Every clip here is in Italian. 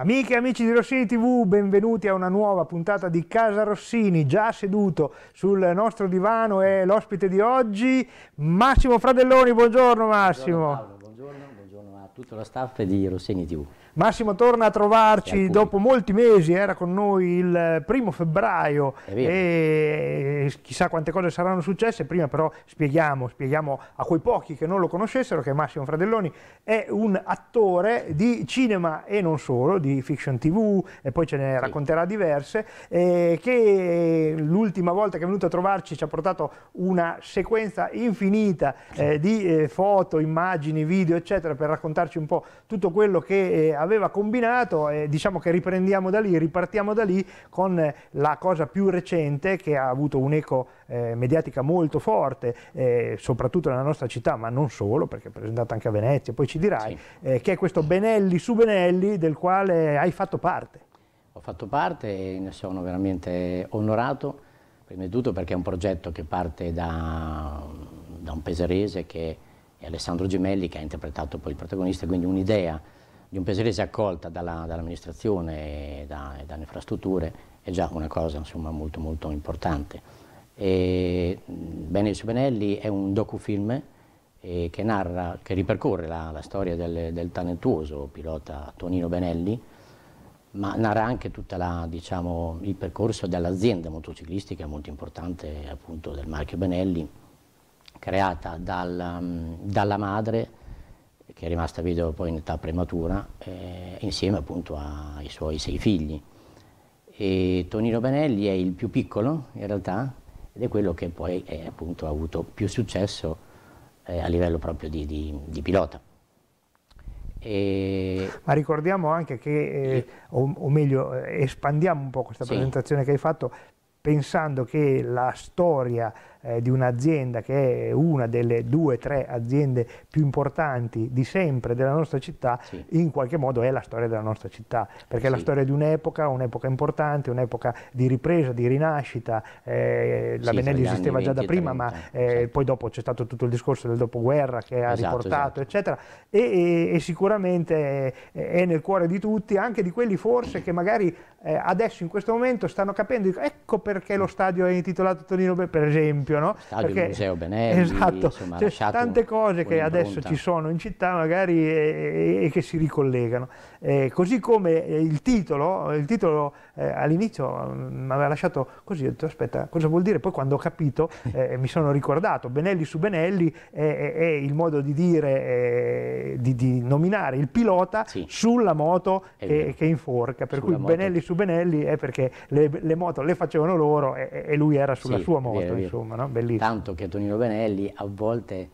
Amiche e amici di Rossini TV, benvenuti a una nuova puntata di Casa Rossini, già seduto sul nostro divano è l'ospite di oggi, Massimo Fradelloni, buongiorno Massimo. Buongiorno tutto lo staff di Rossini TV. Massimo torna a trovarci dopo molti mesi, era con noi il primo febbraio e chissà quante cose saranno successe, prima però spieghiamo, spieghiamo a quei pochi che non lo conoscessero che Massimo Fradelloni è un attore di cinema e non solo, di fiction tv e poi ce ne sì. racconterà diverse, eh, che l'ultima volta che è venuto a trovarci ci ha portato una sequenza infinita eh, di eh, foto, immagini, video eccetera per raccontarci raccontarci un po' tutto quello che eh, aveva combinato e diciamo che riprendiamo da lì, ripartiamo da lì con eh, la cosa più recente che ha avuto un'eco eh, mediatica molto forte, eh, soprattutto nella nostra città, ma non solo, perché è presentata anche a Venezia, poi ci dirai, sì. Eh, che è questo Benelli su Benelli del quale hai fatto parte. Ho fatto parte e ne sono veramente onorato, prima di tutto perché è un progetto che parte da, da un peserese che e Alessandro Gemelli che ha interpretato poi il protagonista, quindi un'idea di un Pesarese accolta dalla, dall'amministrazione e, da, e dalle infrastrutture è già una cosa insomma, molto, molto importante. E, Bene su Benelli è un docufilm eh, che, narra, che ripercorre la, la storia del, del, talentuoso pilota Tonino Benelli, ma narra anche tutto diciamo, il percorso dell'azienda motociclistica molto importante appunto del marchio Benelli, creata dal, mm, dalla madre che è rimasta vedova poi in età prematura, eh, insieme appunto ai suoi sei figli. E Tonino Benelli è il più piccolo in realtà ed è quello che poi è, eh, appunto, ha avuto più successo eh, a livello proprio di, di, di pilota. E... Ma ricordiamo anche che, eh, o, o, meglio, eh, espandiamo un po' questa sì. presentazione che hai fatto pensando che la storia eh, di un'azienda che è una delle due o tre aziende più importanti di sempre della nostra città, sì. in qualche modo è la storia della nostra città, perché sì. è la storia di un'epoca, un'epoca importante, un'epoca di ripresa, di rinascita, eh, la sì, Benelli esisteva già da prima, 30, ma eh, certo. poi dopo c'è stato tutto il discorso del dopoguerra che ha esatto, riportato, esatto. eccetera, e, e, e sicuramente è nel cuore di tutti, anche di quelli forse che magari eh, adesso in questo momento stanno capendo, ecco perché lo stadio è intitolato Tonino, per esempio, esempio, no? Stadio, Perché, Museo Benelli, esatto, insomma, cioè, tante cose che adesso ci sono in città magari e, e che si ricollegano. Eh, così come eh, il titolo, il titolo eh, all'inizio mm, mi aveva lasciato così, ho detto aspetta cosa vuol dire? Poi quando ho capito eh, mi sono ricordato, Benelli su Benelli è, è, è il modo di dire, eh, di, di, nominare il pilota sì. sulla moto che, che, inforca, per sulla cui moto. Benelli su Benelli è perché le, le moto le facevano loro e, e lui era sulla sì, sua moto. Vero, insomma, no? Bellissimo. Tanto che Tonino Benelli a volte,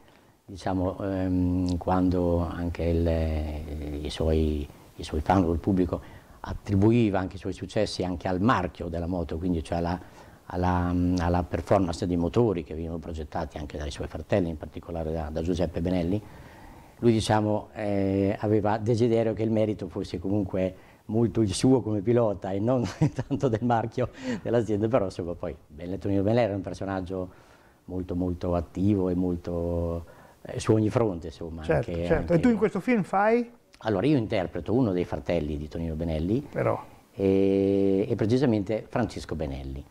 diciamo, ehm, quando anche il, i, suoi, i suoi fan, il pubblico, attribuiva anche i suoi successi anche al marchio della moto, quindi cioè alla, alla, alla performance dei motori che venivano progettati anche dai suoi fratelli, in particolare da, da Giuseppe Benelli, lui diciamo, eh, aveva desiderio che il merito fosse comunque molto il suo come pilota e non tanto del marchio dell'azienda, però insomma poi Benettonino Benler è un personaggio molto molto attivo e molto eh, su ogni fronte insomma. Certo, anche, certo. Anche... E tu in questo film fai? Allora io interpreto uno dei fratelli di Tonino Benelli e, e, precisamente Francesco Benelli.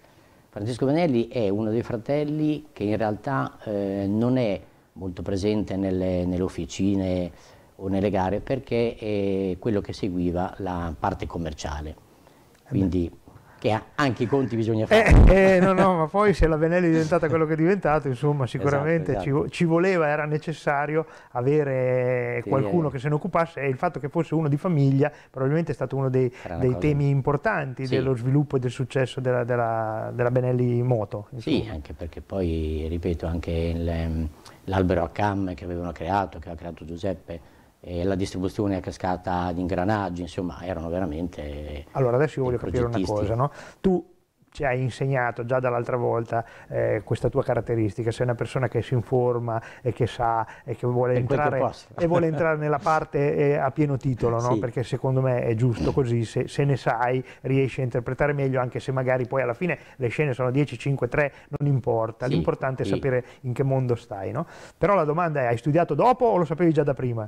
Francesco Benelli è uno dei fratelli che in realtà eh, non è molto presente nelle, nelle officine o nelle gare perché è quello che seguiva la parte commerciale. Eh Quindi che anche i conti bisogna eh, fare. Eh, eh, no, no, ma poi se la Benelli è diventata quello che è diventato, insomma, esatto, sicuramente esatto, esatto. Ci, ci, voleva, era necessario avere sì, qualcuno eh. che se ne occupasse e il fatto che fosse uno di famiglia probabilmente è stato uno dei, dei temi importanti sì. dello sviluppo e del successo della, della, della Benelli Moto. Insomma. Sì, anche perché poi, ripeto, anche l'albero a cam che avevano creato, che ha creato Giuseppe, e la distribuzione a cascata di ingranaggi, insomma, erano veramente... Allora, adesso io voglio capire una cosa, no? Tu ci hai insegnato già dall'altra volta eh, questa tua caratteristica, sei una persona che si informa e che sa e che vuole, entrare, che e vuole entrare, nella parte eh, a pieno titolo, no? sì. perché secondo me è giusto mm. così, se, se, ne sai riesci a interpretare meglio anche se magari poi alla fine le scene sono 10, 5, 3, non importa, sì, l'importante sì. è sapere in che mondo stai. No? Però la domanda è, hai studiato dopo o lo sapevi già da prima?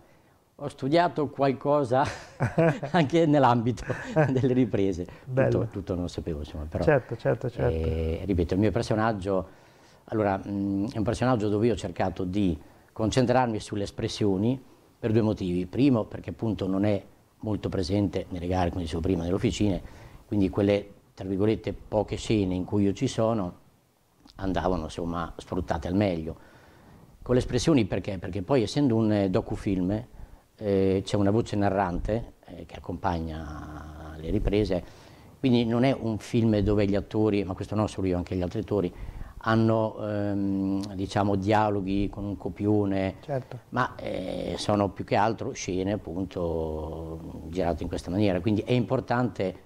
ho studiato qualcosa anche nell'ambito delle riprese, tutto, tutto, non sapevo insomma, però, certo, certo, certo. Eh, ripeto, il mio personaggio, allora, mh, mm, è un personaggio dove io ho cercato di concentrarmi sulle espressioni per due motivi, primo perché appunto non è molto presente nelle gare, come dicevo prima, nelle officine, quindi quelle, tra virgolette, poche scene in cui io ci sono andavano insomma sfruttate al meglio. Con le espressioni perché? Perché poi essendo un eh, docufilm eh, c'è una voce narrante eh, che accompagna le riprese, quindi non è un film dove gli attori, ma questo non solo io, anche gli altri attori, hanno ehm, diciamo, dialoghi con un copione, certo. ma eh, sono più che altro scene appunto girate in questa maniera, quindi è importante,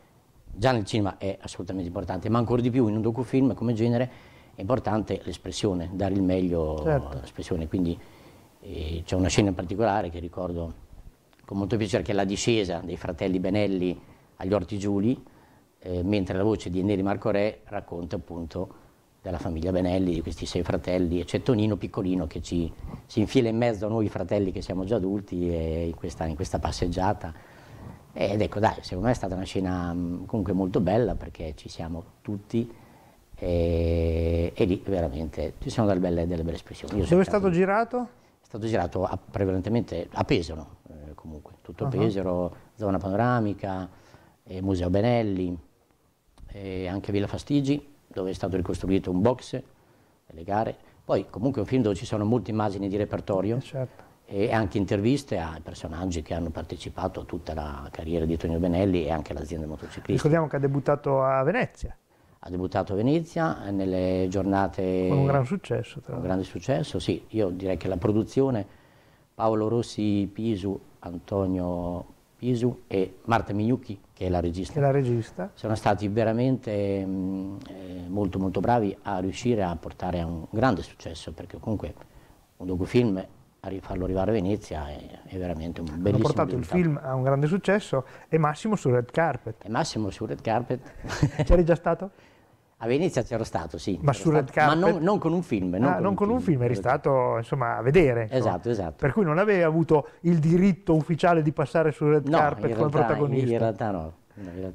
già nel cinema è assolutamente importante, ma ancora di più in un docufilm come genere è importante l'espressione, dare il meglio certo. all'espressione, quindi c'è una scena in particolare che ricordo con molto piacere che è la discesa dei fratelli Benelli agli Orti Giuli, eh, mentre la voce di Neri Marco Re racconta appunto della famiglia Benelli, di questi sei fratelli, e c'è Tonino Piccolino che ci, si infila in mezzo a noi fratelli che siamo già adulti e in, questa, in questa passeggiata. Ed ecco, dai, secondo me è stata una scena mm, comunque molto bella perché ci siamo tutti e, eh, e lì veramente ci sono delle belle, delle belle espressioni. Dove è stato girato? È stato girato a, prevalentemente a Pesaro, eh, comunque, tutto uh -huh. Pesaro, zona panoramica, eh, Museo Benelli, eh, anche Villa Fastigi, dove è stato ricostruito un box, le gare. Poi comunque è un film dove ci sono molte immagini di repertorio eh, certo. e anche interviste a personaggi che hanno partecipato a tutta la carriera di Tonio Benelli e anche all'azienda motociclista. Ricordiamo che ha debuttato a Venezia ha debuttato a Venezia eh, nelle giornate... Con un gran successo. Tra un grande successo, sì. Io direi che la produzione Paolo Rossi Pisu, Antonio Pisu e Marta Mignucchi, che è la regista, è la regista. sono stati veramente mh, mm, eh, molto molto bravi a riuscire a portare a un grande successo, perché comunque un docufilm a farlo arrivare a Venezia è, è veramente un bellissimo film. Ha portato il film a un grande successo e Massimo sul red carpet. E Massimo sul red carpet. C'eri già stato? A Venezia c'ero stato, sì. Ma sul red carpet? Ma non, non, con un film. Non, ah, con, non un con, un film, eri stato insomma, a vedere. Insomma. Esatto, esatto. Per cui non avevi avuto il diritto ufficiale di passare sul red no, carpet come realtà, protagonista. in realtà no.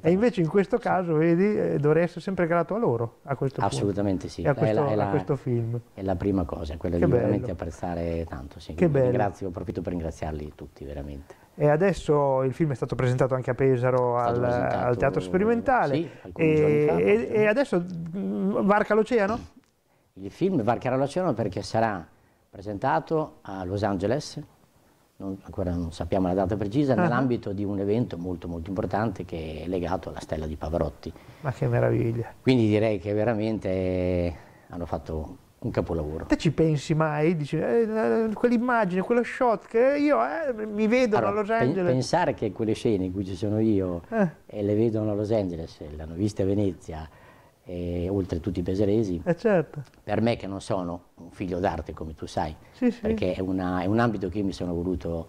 E invece in questo caso, vedi, eh, dovrei essere sempre grato a loro, a questo Assolutamente punto. sì, e a questo, è la, è la, a questo film. È la prima cosa, quella che di bello. veramente apprezzare tanto. Sì. Che bello. Ringrazio, approfitto per ringraziarli tutti, veramente. E adesso il film è stato presentato anche a Pesaro al, al, Teatro Sperimentale. Sì, e, fa, e, e, adesso mm, varca l'oceano? Il film varcherà l'oceano perché sarà presentato a Los Angeles non, ancora non sappiamo la data precisa, ah. nell'ambito di un evento molto molto importante che è legato alla stella di Pavarotti. Ma che meraviglia! Quindi direi che veramente eh, hanno fatto un capolavoro. Te ci pensi mai? Dici, eh, eh quell'immagine, quello shot che io eh, mi vedo allora, a Los Angeles. pensare che quelle scene in cui ci sono io eh. e le vedono a Los Angeles, l'hanno vista a Venezia, e oltre tutti i peseresi. Eh certo. Per me che non sono un figlio d'arte, come tu sai, sì, sì. perché è, una, è, un ambito che io mi sono voluto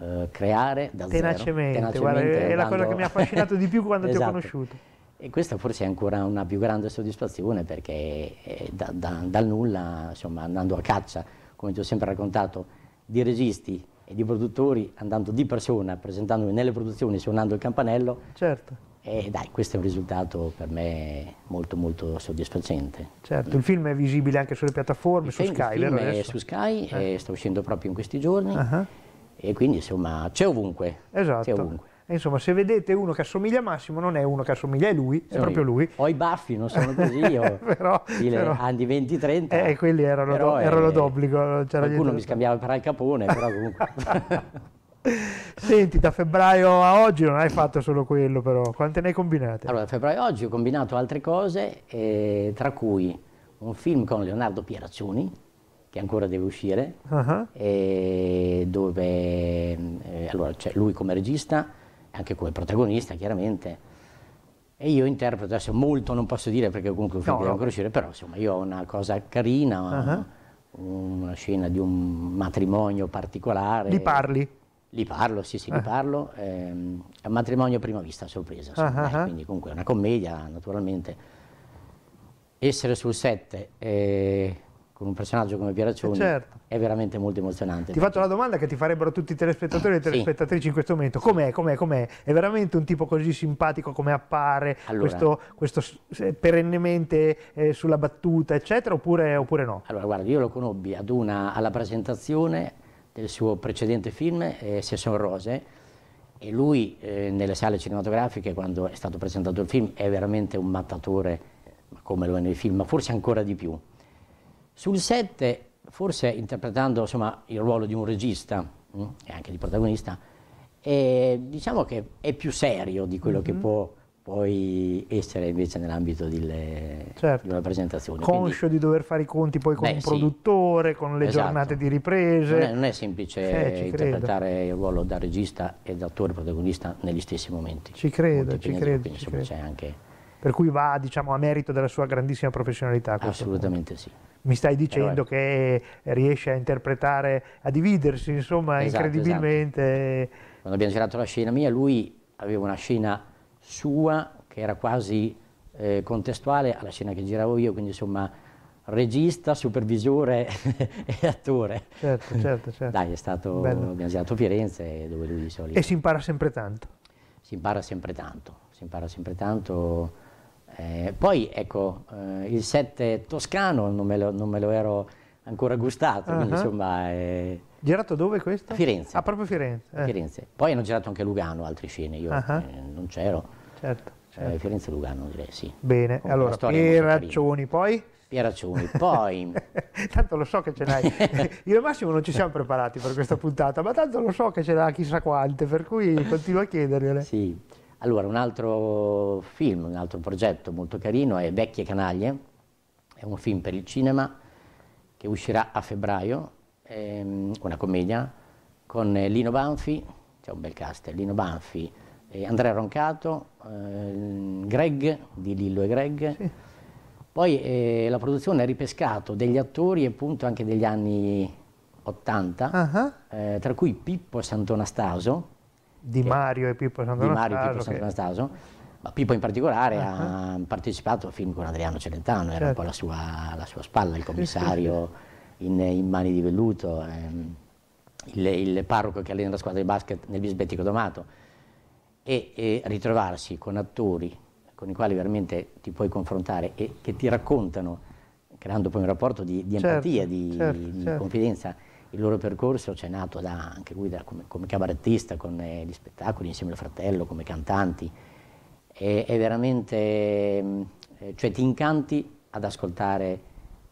eh, creare da tenacemente, zero. Tenacemente, guarda, è la cosa che mi ha affascinato di più quando esatto. ti ho esatto. conosciuto. E questa forse è ancora una più grande soddisfazione perché eh, da, da, dal nulla, insomma, andando a caccia, come ti ho sempre raccontato, di registi e di produttori, andando di persona, presentandomi nelle produzioni, suonando il campanello, certo e dai, questo è un risultato per me molto molto soddisfacente. Certo, il film è visibile anche sulle piattaforme, il su film, Sky, il film è su Sky, eh. sta uscendo proprio in questi giorni uh -huh. e quindi insomma c'è ovunque. Esatto. Ovunque. insomma, se vedete uno che assomiglia a Massimo, non è uno che assomiglia a lui, è no, proprio lui. Ho i baffi, non sono così io. però, però, anni 20-30. Eh, quelli erano, do, erano d'obbligo. Qualcuno mi scambiava per Al Capone, però comunque... Senti, da febbraio a oggi non hai fatto solo quello però, quante ne hai combinate? Allora, da febbraio a oggi ho combinato altre cose, eh, tra cui un film con Leonardo Pieraccioni, che ancora deve uscire, uh -huh. dove eh, allora, c'è lui come regista, anche come protagonista chiaramente, e io interpreto, adesso molto non posso dire perché comunque un film no, deve ancora uscire, però insomma io ho una cosa carina, uh -huh. una scena di un matrimonio particolare. Li parli? Li parlo, sì sì, li eh. parlo. Ehm, è un matrimonio a prima vista, sorpresa, uh -huh. eh, quindi comunque è una commedia, naturalmente. Essere sul set eh, con un personaggio come Pieraccioni eh, certo. è veramente molto emozionante. Ti faccio una domanda che ti farebbero tutti i telespettatori e le telespettatrici sì. in questo momento. Com'è, com'è, com'è? È veramente un tipo così simpatico come appare, allora, questo, questo, perennemente eh, sulla battuta, eccetera, oppure, oppure, no? Allora, guarda, io lo conobbi una, alla presentazione il suo precedente film eh, Se sono rose e lui eh, nelle sale cinematografiche quando è stato presentato il film è veramente un mattatore come lo è nei film, ma forse ancora di più. Sul set, forse interpretando insomma, il ruolo di un regista mh, mm, e anche di protagonista, è, eh, diciamo che è più serio di quello mm -hmm. che mhm. può puoi essere invece nell'ambito delle, certo. di presentazione. Conscio Quindi, di dover fare i conti poi con beh, un produttore, sì. con le esatto. giornate di riprese. Non è, non è semplice eh, interpretare credo. il ruolo da regista e da attore protagonista negli stessi momenti. Ci credo, ci credo. Quindi, ci credo. Anche... Per cui va diciamo, a merito della sua grandissima professionalità. Assolutamente punto. sì. Mi stai dicendo che riesce a interpretare, a dividersi insomma esatto, esatto. incredibilmente. Esatto. Quando abbiamo girato la scena mia lui aveva una scena sua, che era quasi eh, contestuale alla scena che giravo io, quindi insomma regista, supervisore e attore. Certo, certo, certo. Dai, è stato abbiamo girato a Firenze dove lui di solito... E si impara sempre tanto? Si impara sempre tanto, si impara sempre tanto. Eh, poi, ecco, eh, il set toscano non me lo, non me lo ero ancora gustato, uh -huh. quindi insomma... Eh, girato dove questo? A Firenze. Ah, proprio Firenze. Eh. Firenze. Poi hanno girato anche Lugano, altri scene, io uh -huh. Eh, non c'ero Certo, certo. Eh, certo. Fiorenza-Lugano direi sì. Bene, Con allora Pieraccioni poi? Pieraccioni, poi... tanto lo so che ce l'hai. Io e Massimo non ci siamo preparati per questa puntata, ma tanto lo so che ce l'ha chissà quante, per cui continuo a chiedergliele. Sì. Allora, un altro film, un altro progetto molto carino è Vecchie Canaglie, è un film per il cinema che uscirà a febbraio, è ehm, una commedia, con Lino Banfi, c'è un bel cast, Lino Banfi, eh, Andrea Roncato, eh, Greg di Lillo e Greg. Sì. Poi eh, la produzione ha ripescato degli attori appunto anche degli anni 80, uh -huh. tra cui Pippo Santonastaso. Di Mario e Pippo Santonastaso. Di Mario e Pippo Santonastaso. Che... Ma Pippo in particolare uh -huh. ha partecipato al film con Adriano Celentano, certo. era un po' la certo. sua, la sua spalla, il commissario In, in, mani di velluto, ehm, il, il, parroco che allena la squadra di basket nel bisbettico domato e, e ritrovarsi con attori con i quali veramente ti puoi confrontare e che ti raccontano, creando poi un rapporto di, di certo, empatia, di, certo, di certo. confidenza, il loro percorso c'è nato da, anche lui da, come, come, cabarettista, con eh, gli spettacoli insieme al fratello, come cantanti, e, è veramente, mm, eh, cioè ti incanti ad ascoltare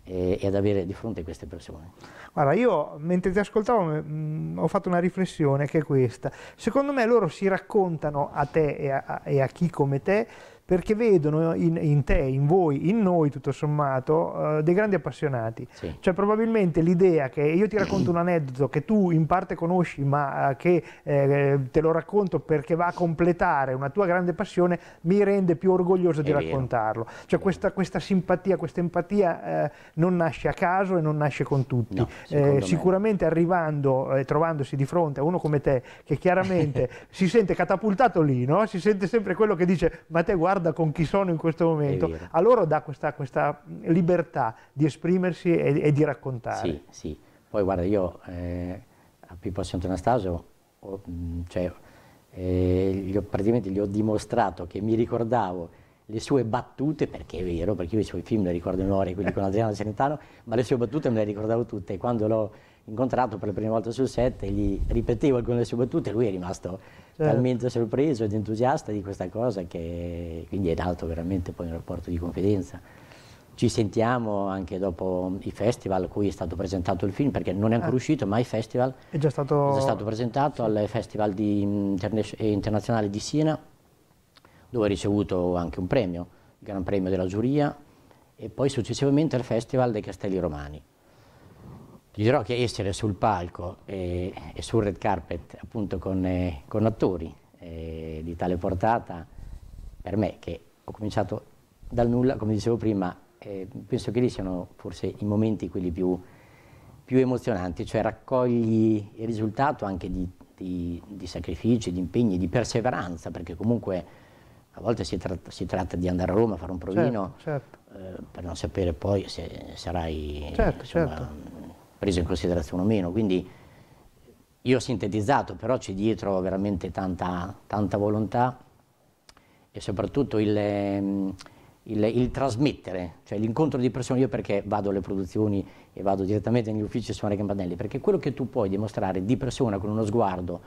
eh, e ad avere di fronte queste persone. Allora, io mentre ti ascoltavo mh, mm, mm, ho fatto una riflessione che è questa. Secondo me loro si raccontano a te e a, a, e a chi come te perché vedono in, in, te, in voi, in noi tutto sommato, uh, dei grandi appassionati. Sì. Cioè probabilmente l'idea che io ti racconto un aneddoto che tu in parte conosci ma uh, che eh, te lo racconto perché va a completare una tua grande passione mi rende più orgoglioso È di vero. raccontarlo. Cioè questa, questa, simpatia, questa empatia eh, non nasce a caso e non nasce con tutti. No, eh, sicuramente arrivando e eh, trovandosi di fronte a uno come te che chiaramente si sente catapultato lì, no? si sente sempre quello che dice ma te guarda guarda con chi sono in questo momento, a loro dà questa, questa libertà di esprimersi e, e, di raccontare. Sì, sì. Poi guarda, io eh, a Pippo Santo Anastasio, ho, mm, cioè, eh, gli ho, praticamente gli ho dimostrato che mi ricordavo le sue battute, perché è vero, perché io i suoi film le ricordo in ore, quelli con Adriano Celentano, ma le sue battute me le ricordavo tutte. Quando l'ho incontrato per la prima volta sul set e gli ripetevo alcune delle sue battute, lui è rimasto certo. talmente sorpreso ed entusiasta di questa cosa che quindi è nato veramente poi un rapporto di confidenza. Ci sentiamo anche dopo i festival a cui è stato presentato il film, perché non è ancora ah. uscito, ma i festival è già stato, è già stato presentato sì. al Festival di mm, interne eh, Internazionale di Siena, dove ha ricevuto anche un premio, il Gran Premio della Giuria, e poi successivamente al Festival dei Castelli Romani. Gli dirò che essere sul palco e, e sul red carpet appunto con, eh, con attori eh, di tale portata, per me che ho cominciato dal nulla, come dicevo prima, eh, penso che lì siano forse i momenti quelli più, più emozionanti, cioè raccogli il risultato anche di, di, di, sacrifici, di impegni, di perseveranza, perché comunque a volte si tratta, si tratta di andare a Roma a fare un provino certo, certo. Eh, per non sapere poi se sarai certo, insomma, certo preso in considerazione o meno. Quindi io ho sintetizzato, però c'è dietro veramente tanta, tanta volontà e soprattutto il, ehm, il, il trasmettere, cioè l'incontro di persone, io perché vado alle produzioni e vado direttamente negli uffici a suonare i campanelli, perché quello che tu puoi dimostrare di persona con uno sguardo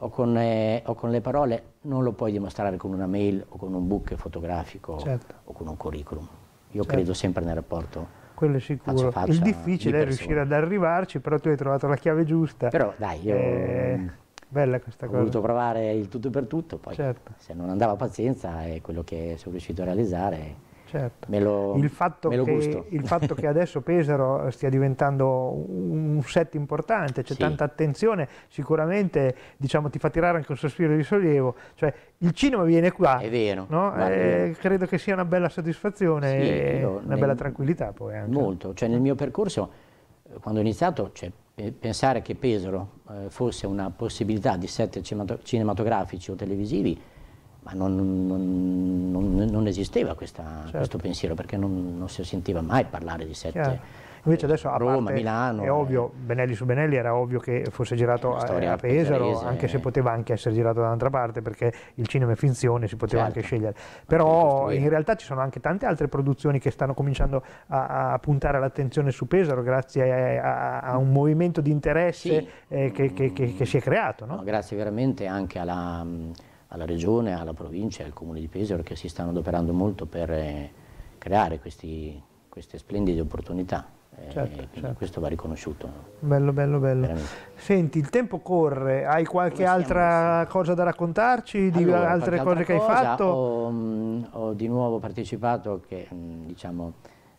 o con, eh, o con le parole non lo puoi dimostrare con una mail o con un book fotografico certo. o con un curriculum. Io certo. credo sempre nel rapporto quello è sicuro. Faccio, faccio, il difficile è riuscire ad arrivarci, però tu hai trovato la chiave giusta. Però dai, io... Eh, mm, bella questa ho cosa. Ho voluto provare il tutto per tutto, poi certo. se non andava pazienza è quello che sono riuscito a realizzare Certo. Lo, il, fatto che, il, fatto che, adesso Pesaro eh, stia diventando un set importante, c'è sì. tanta attenzione, sicuramente diciamo, ti fa tirare anche un sospiro di sollievo. Cioè, il cinema viene qua, è vero, no? è eh, credo che sia una bella soddisfazione sì, e una nel, bella tranquillità poi anche. Molto, cioè, nel mio percorso, eh, quando ho iniziato, cioè, pensare che Pesaro eh, fosse una possibilità di set cinematografici o televisivi ma non, non, non, non esisteva questa, certo. questo pensiero perché non, si sentiva mai parlare di sette. Chiaro. Invece adesso a Roma, parte, Milano. È ovvio, eh. Benelli su Benelli era ovvio che fosse girato a, a Pesaro, anche se eh. poteva anche essere girato da un'altra parte perché il cinema è finzione, si poteva certo. anche scegliere. Però in realtà ci sono anche tante altre produzioni che stanno cominciando a, a puntare l'attenzione su Pesaro grazie a, a un movimento di interesse sì. eh, che, che, che, che, si è creato. No? No, grazie veramente anche alla alla Regione, alla Provincia al Comune di Pesaro che si stanno adoperando molto per eh, creare questi, queste splendide opportunità. Eh, certo, certo. questo va riconosciuto. Bello, bello, bello. Veramente. Senti, il tempo corre, hai qualche altra cosa da raccontarci, di allora, altre cose che hai cosa, fatto? Ho, mm, ho, di nuovo partecipato che, mm, diciamo,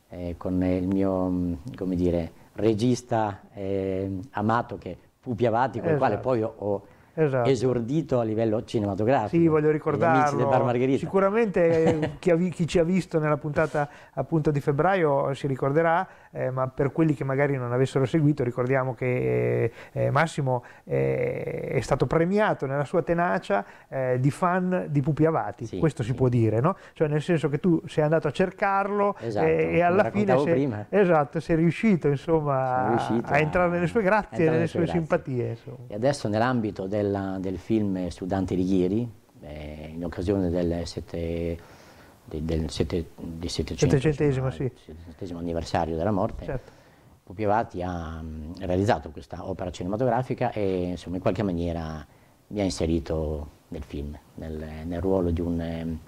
eh, con il mio mm, come dire, regista eh, amato che Pupi con esatto. il quale esatto. poi ho, ho esatto. esordito a livello cinematografico. Sì, voglio ricordarlo. Sicuramente eh, chi, ha, chi, ci ha visto nella puntata appunto di febbraio si ricorderà eh, ma per quelli che magari non avessero seguito ricordiamo che eh, eh Massimo eh, è stato premiato nella sua tenacia eh, di fan di Pupi Avati, sì, questo si può dire, no? cioè nel senso che tu sei andato a cercarlo esatto, e, alla fine sei, esatto, sei riuscito, insomma, riuscito a, a, entrare nelle sue grazie e nelle sue, grazie. simpatie. Insomma. E adesso nell'ambito del film Studenti Righieri, in occasione del 7 di, del sette, di 700, settecentesimo, sì. settecentesimo, anniversario della morte, certo. Pupi ha mm, realizzato questa opera cinematografica e insomma, in qualche maniera mi ha inserito nel film, nel, nel ruolo di un ehm,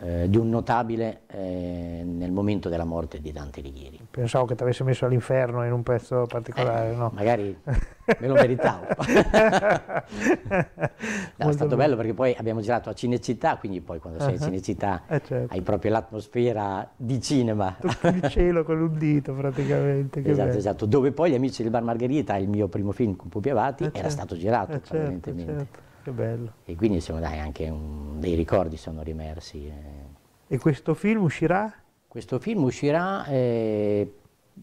eh, di un notabile eh, nel momento della morte di Dante Alighieri. Pensavo che ti avesse messo all'inferno in un pezzo particolare, eh, no? Magari me lo meritavo. no, è stato bello perché poi abbiamo girato a Cinecittà, quindi poi quando sei uh -huh. a Cinecittà eh, certo. hai proprio l'atmosfera di cinema. Tutto il cielo con un dito praticamente. esatto, bello. esatto. Dove poi Gli amici del Bar Margherita, il mio primo film con Pupi Avati, eh, era certo. stato girato, evidentemente. Certo, certo. Che bello. E quindi insomma dai, anche un, dei ricordi sono rimersi. Eh. E questo film uscirà? Questo film uscirà eh,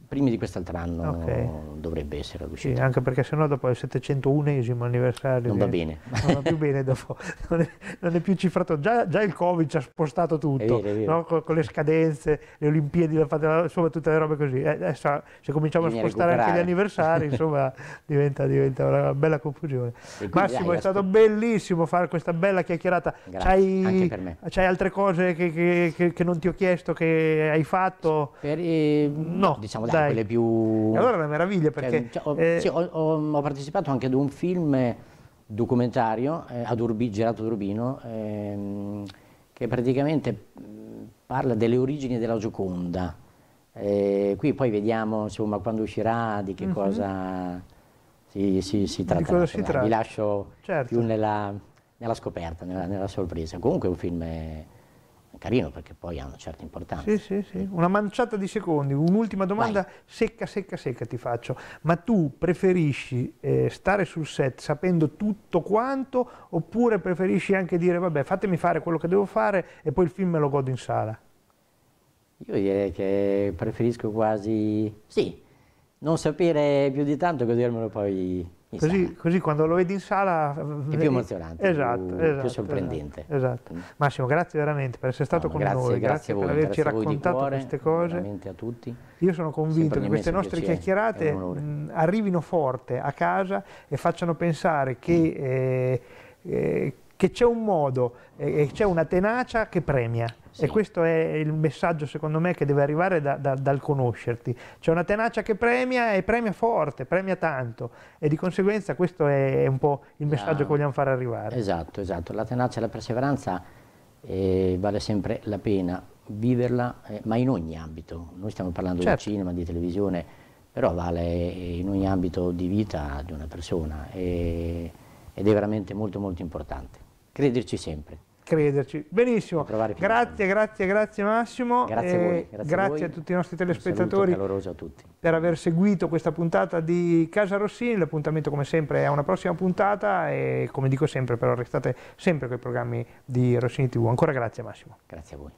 primi di quest'altro anno okay. dovrebbe essere uscito. Sì, anche perché sennò dopo il 701 anniversario... Non va bene. Non va più bene dopo, non è, non è più cifrato. Già, già, il Covid ci ha spostato tutto, è vero, è vero. No? Con, con, le scadenze, le Olimpiadi, la, insomma tutte le robe così. Eh, adesso, ah, se cominciamo Bisogna a spostare recuperare. anche gli anniversari, insomma diventa, diventa, una bella confusione. Massimo, dai, è stato bellissimo fare questa bella chiacchierata. anche per me. C'hai, altre cose che, che, che, che, non ti ho chiesto, che hai fatto? Per, eh, no. Diciamo facciamo dai, dai. quelle più... E allora è una meraviglia perché... Eh, cioè, ho, eh... sì, ho, ho, ho, partecipato anche ad un film eh, documentario eh, ad Urbi, girato ad Urbino ehm, che praticamente parla delle origini della Gioconda. Eh, qui poi vediamo insomma, quando uscirà, di che mm -hmm. cosa si, si, si tratta. Si tratta. Vi lascio certo. più nella, nella scoperta, nella, nella, sorpresa. Comunque è un film... È, eh, carino perché poi ha una certa importanza. Sì, sì, sì. Una manciata di secondi, un'ultima domanda Vai. secca, secca, secca ti faccio. Ma tu preferisci eh, stare sul set sapendo tutto quanto oppure preferisci anche dire vabbè fatemi fare quello che devo fare e poi il film me lo godo in sala? Io direi che preferisco quasi, sì, non sapere più di tanto e godermelo poi Esatto. Così, così, quando lo vedi in sala... È più emozionante, esatto, più, esatto, più esatto. sorprendente. Esatto. Mm. Massimo, grazie veramente per essere stato no, con grazie, noi, grazie, grazie voi, per averci grazie raccontato cuore, queste cose. a tutti. Io sono convinto che queste nostre chiacchierate mh, mm, arrivino forte a casa e facciano pensare che... Mm. Eh, eh, che c'è un modo e c'è una tenacia che premia. Sì. E questo è il messaggio secondo me che deve arrivare da, da, dal conoscerti. C'è una tenacia che premia e premia forte, premia tanto e di conseguenza questo è un po' il messaggio la... che vogliamo far arrivare. Esatto, esatto. La tenacia e la perseveranza eh, vale sempre la pena viverla, eh, ma in ogni ambito. Noi stiamo parlando certo. di cinema, di televisione, però vale in ogni ambito di vita di una persona e, eh, ed è veramente molto molto importante crederci sempre. Crederci. Benissimo. Grazie, grazie, grazie Massimo. Grazie, a, voi, grazie, grazie a, a, tutti i nostri telespettatori tutti. per aver seguito questa puntata di Casa Rossini. L'appuntamento come sempre è una prossima puntata e come dico sempre però restate sempre con i programmi di Rossini TV. Ancora grazie Massimo. Grazie a voi.